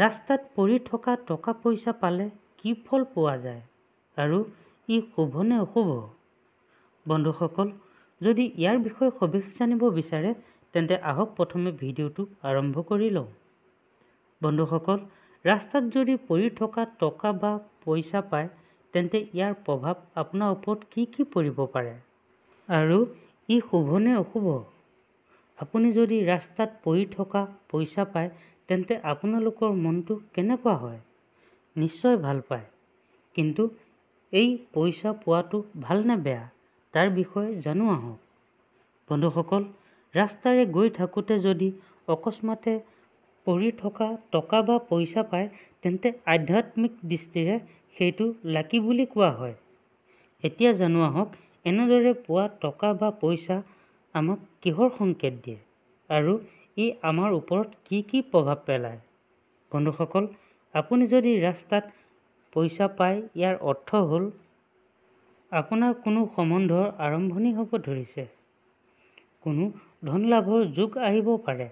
ৰাস্তাত পৰি থকা টকা পইচা পালে কি ফল পোৱা যায় আৰু ই শুভ নে অশুভ বন্ধুসকল যদি ইয়াৰ বিষয়ে সবিশেষ জানিব বিচাৰে তেন্তে আহক প্ৰথমে ভিডিঅ'টো আৰম্ভ কৰি লওঁ বন্ধুসকল ৰাস্তাত যদি পৰি থকা টকা বা পইচা পায় তেন্তে ইয়াৰ প্ৰভাৱ আপোনাৰ ওপৰত কি কি পৰিব পাৰে আৰু ই শুভ নে অশুভ আপুনি যদি ৰাস্তাত পৰি থকা পইচা পায় তেন্তে আপোনালোকৰ মনটো কেনেকুৱা হয় নিশ্চয় ভাল পায় কিন্তু এই পইচা পোৱাটো ভাল নে বেয়া তাৰ বিষয়ে জানো আহক বন্ধুসকল ৰাস্তাৰে গৈ থাকোঁতে যদি অকস্মাতে পৰি থকা টকা বা পইচা পায় তেন্তে আধ্যাত্মিক দৃষ্টিৰে সেইটো লাকি বুলি কোৱা হয় এতিয়া জানো আহক এনেদৰে পোৱা টকা বা পইচা আমাক কিহৰ সংকেত দিয়ে আৰু ই আমাৰ ওপৰত কি কি প্ৰভাৱ পেলায় বন্ধুসকল আপুনি যদি ৰাস্তাত পইচা পায় ইয়াৰ অৰ্থ হ'ল আপোনাৰ কোনো সম্বন্ধৰ আৰম্ভণি হ'ব ধৰিছে কোনো ধন লাভৰ যুগ আহিব পাৰে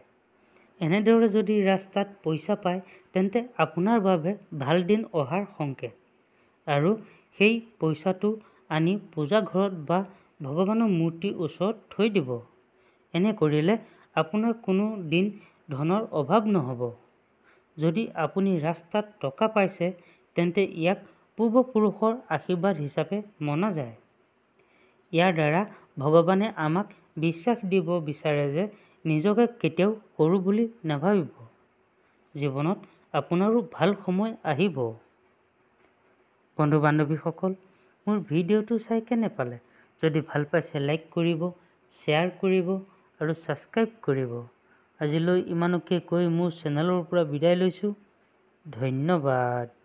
এনেদৰে যদি ৰাস্তাত পইচা পায় তেন্তে আপোনাৰ বাবে ভাল দিন অহাৰ সংকেত আৰু সেই পইচাটো আনি পূজাঘৰত বা ভগৱানৰ মূৰ্তিৰ ওচৰত থৈ দিব এনে কৰিলে আপোনাৰ কোনো দিন ধনৰ অভাৱ নহ'ব যদি আপুনি ৰাস্তাত টকা পাইছে তেন্তে ইয়াক পূৰ্বপুৰুষৰ আশীৰ্বাদ হিচাপে মনা যায় ইয়াৰ দ্বাৰা ভগৱানে আমাক বিশ্বাস দিব বিচাৰে যে নিজকে কেতিয়াও সৰু বুলি নাভাবিব জীৱনত আপোনাৰো ভাল সময় আহিব বন্ধু বান্ধৱীসকল মোৰ ভিডিঅ'টো চাই কেনে পালে যদি ভাল পাইছে লাইক কৰিব শ্বেয়াৰ কৰিব আৰু ছাবস্ক্ৰাইব কৰিব আজিলৈ ইমানকে কৈ মোৰ চেনেলৰ পৰা বিদায় লৈছোঁ ধন্যবাদ